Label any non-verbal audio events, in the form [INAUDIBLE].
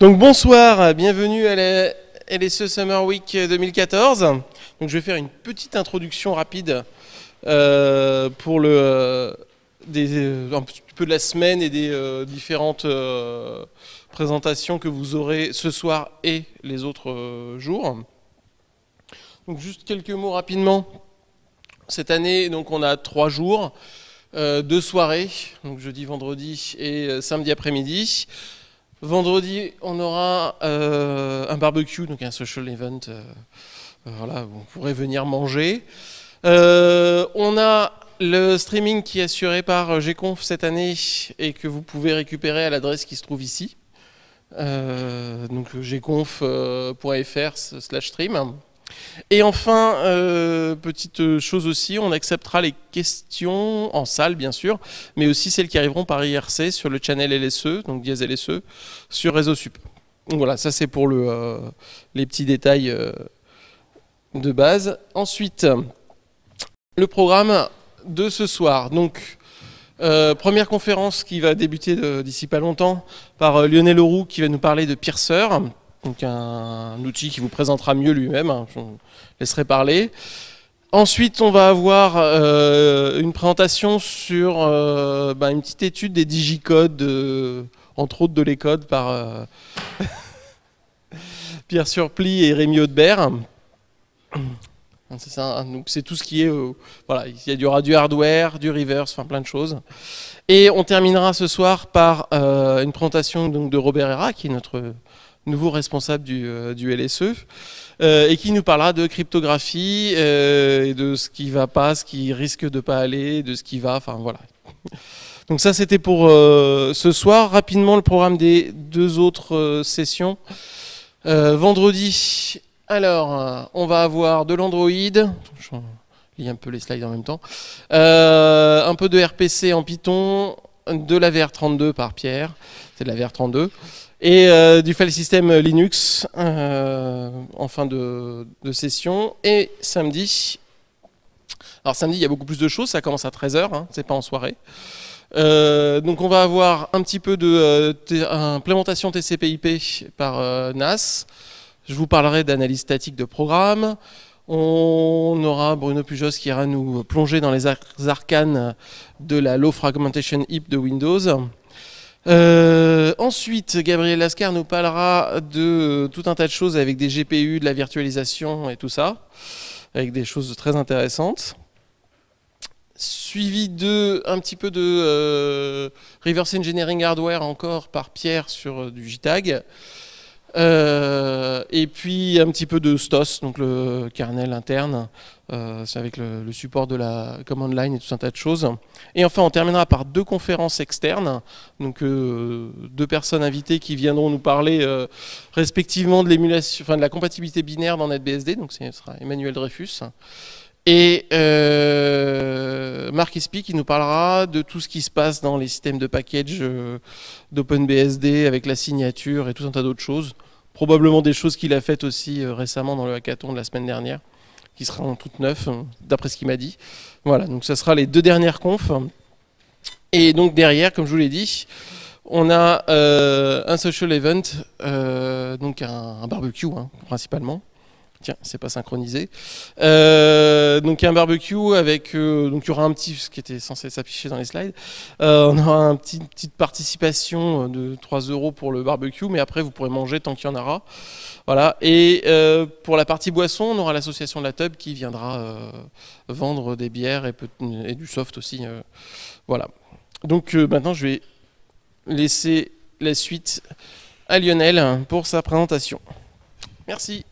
Donc bonsoir, bienvenue à la LSE Summer Week 2014. Donc je vais faire une petite introduction rapide euh, pour le euh, des, euh, un petit peu de la semaine et des différentes présentations que vous aurez ce soir et les autres jours. Donc juste quelques mots rapidement. Cette année, donc on a trois jours, deux soirées, donc jeudi, vendredi et samedi après-midi. Vendredi, on aura euh, un barbecue, donc un social event. Euh, euh, voilà, on pourrait venir manger. on a le streaming qui est assuré par Gconf cette année et que vous pouvez récupérer à l'adresse qui se trouve ici. donc gconf.fr slash stream. Et enfin, euh, petite chose aussi, on acceptera les questions en salle, bien sûr, mais aussi celles qui arriveront par IRC sur le channel LSE, donc dièse LSE, sur Réseau Sup. Donc voilà, ça c'est pour euh, les petits détails euh, de base. Ensuite, le programme de ce soir. Donc, première conférence qui va débuter d'ici pas longtemps par Lionel Leroux qui va nous parler de Pierceur donc un, outil qui vous présentera mieux lui-même, hein, je vous laisserai parler. Ensuite, on va avoir euh, une présentation sur euh, bah, une petite étude des digicodes, euh, entre autres de l'écode par [LAUGHS] Pierre Surpli et Rémi Audebert. C'est ça, hein. c'est tout ce qui est. Euh, voilà, il y aura du hardware, du reverse, enfin plein de choses. Et on terminera ce soir par euh, une présentation donc, de Robert Herra, qui est notre nouveau responsable du, euh, du LSE, et qui nous parlera de cryptographie, et de ce qui va pas, ce qui risque de pas aller, de ce qui va, enfin voilà. [LAUGHS] Donc ça, c'était pour ce soir. Rapidement, le programme des deux autres sessions. vendredi, alors, euh, on va avoir de l'Android. Je lis un peu les slides en même temps. Euh, un peu de RPC en Python, de la VR32 par Pierre, c'est de la VR32, et euh, du file system Linux en fin de, session. Et samedi, alors samedi il y a beaucoup plus de choses, ça commence à 13h, hein. c'est pas en soirée. donc on va avoir un petit peu de implémentation TCP/IP par NAS, je vous parlerai d'analyse statique de programme. On aura Bruno Pujos qui ira nous plonger dans les arcanes de la Low Fragmentation HIP de Windows. Euh, ensuite, Gabriel Lascar nous parlera de tout un tas de choses avec des GPU, de la virtualisation et tout ça, avec des choses très intéressantes. Suivi de un petit peu de euh, reverse engineering hardware encore par Pierre sur euh, du JTAG. Euh, et puis un petit peu de STOS, donc le kernel interne, euh, c'est avec le, support de la command line et tout un tas de choses. Et enfin, on terminera par deux conférences externes, donc euh, deux personnes invitées qui viendront nous parler respectivement de l'émulation, enfin de la compatibilité binaire dans NetBSD, donc ce sera Emmanuel Dreyfus. Et Marc Espy qui nous parlera de tout ce qui se passe dans les systèmes de package d'OpenBSD avec la signature et tout un tas d'autres choses probablement des choses qu'il a faites aussi euh, récemment dans le hackathon de la semaine dernière, qui sera en toutes neuf, euh, d'après ce qu'il m'a dit. Voilà, donc ça sera les deux dernières confs. Et donc derrière, comme je vous l'ai dit, on a euh, un social event, donc un, barbecue hein, principalement. Tiens, c'est pas synchronisé. Euh, donc un barbecue avec euh, donc il y aura un petit ce qui était censé s'afficher dans les slides. Euh, on aura une petit, petite participation euh, de 3 euros pour le barbecue, mais après vous pourrez manger tant qu'il y en aura. Voilà. Et pour la partie boisson, on aura l'association de la Tub qui viendra vendre des bières et, et du soft aussi. voilà. Donc maintenant je vais laisser la suite à Lionel pour sa présentation. Merci.